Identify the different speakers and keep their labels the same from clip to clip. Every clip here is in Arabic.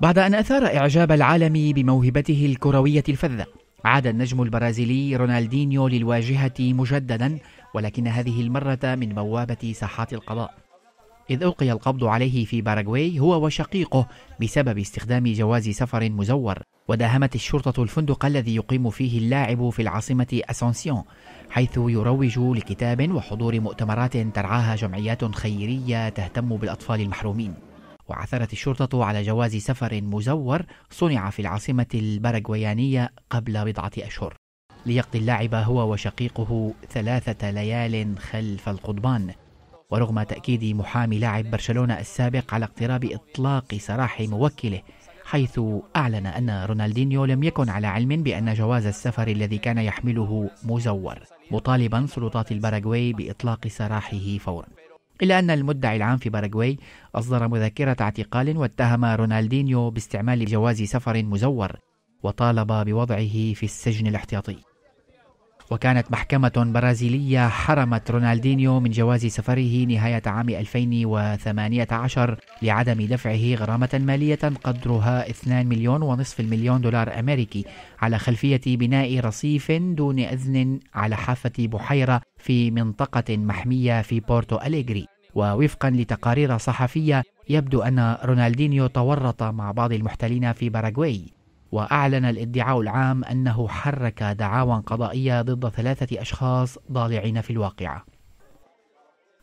Speaker 1: بعد أن أثار إعجاب العالم بموهبته الكروية الفذة عاد النجم البرازيلي رونالدينيو للواجهة مجددا ولكن هذه المرة من بوابة ساحات القضاء إذ ألقي القبض عليه في باراغواي هو وشقيقه بسبب استخدام جواز سفر مزور وداهمت الشرطة الفندق الذي يقيم فيه اللاعب في العاصمة أسانسيون حيث يروج لكتاب وحضور مؤتمرات ترعاها جمعيات خيرية تهتم بالأطفال المحرومين وعثرت الشرطة على جواز سفر مزور صنع في العاصمة الباراغوايانية قبل بضعة أشهر ليقضي اللاعب هو وشقيقه ثلاثة ليال خلف القضبان ورغم تأكيد محامي لاعب برشلونة السابق على اقتراب إطلاق سراح موكله حيث أعلن أن رونالدينيو لم يكن على علم بأن جواز السفر الذي كان يحمله مزور مطالبا سلطات الباراغواي بإطلاق سراحه فورا إلا أن المدعي العام في باراغواي أصدر مذكرة اعتقال واتهم رونالدينيو باستعمال جواز سفر مزور وطالب بوضعه في السجن الاحتياطي وكانت محكمة برازيلية حرمت رونالدينيو من جواز سفره نهاية عام 2018 لعدم دفعه غرامة مالية قدرها 2 مليون ونصف المليون دولار أمريكي على خلفية بناء رصيف دون إذن على حافة بحيرة في منطقة محمية في بورتو أليغري ووفقا لتقارير صحفية يبدو أن رونالدينيو تورط مع بعض المحتلين في باراغواي وأعلن الادعاء العام أنه حرك دعاوى قضائية ضد ثلاثة أشخاص ضالعين في الواقعة.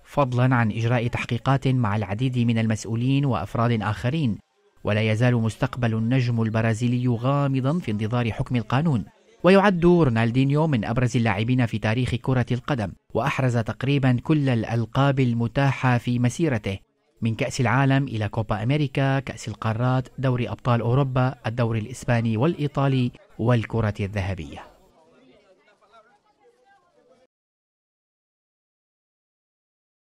Speaker 1: فضلا عن إجراء تحقيقات مع العديد من المسؤولين وأفراد آخرين، ولا يزال مستقبل النجم البرازيلي غامضا في انتظار حكم القانون. ويعد رونالدينيو من أبرز اللاعبين في تاريخ كرة القدم، وأحرز تقريبا كل الألقاب المتاحة في مسيرته، من كأس العالم إلى كوبا أمريكا كأس القارات دوري أبطال أوروبا الدوري الإسباني والإيطالي والكرة الذهبية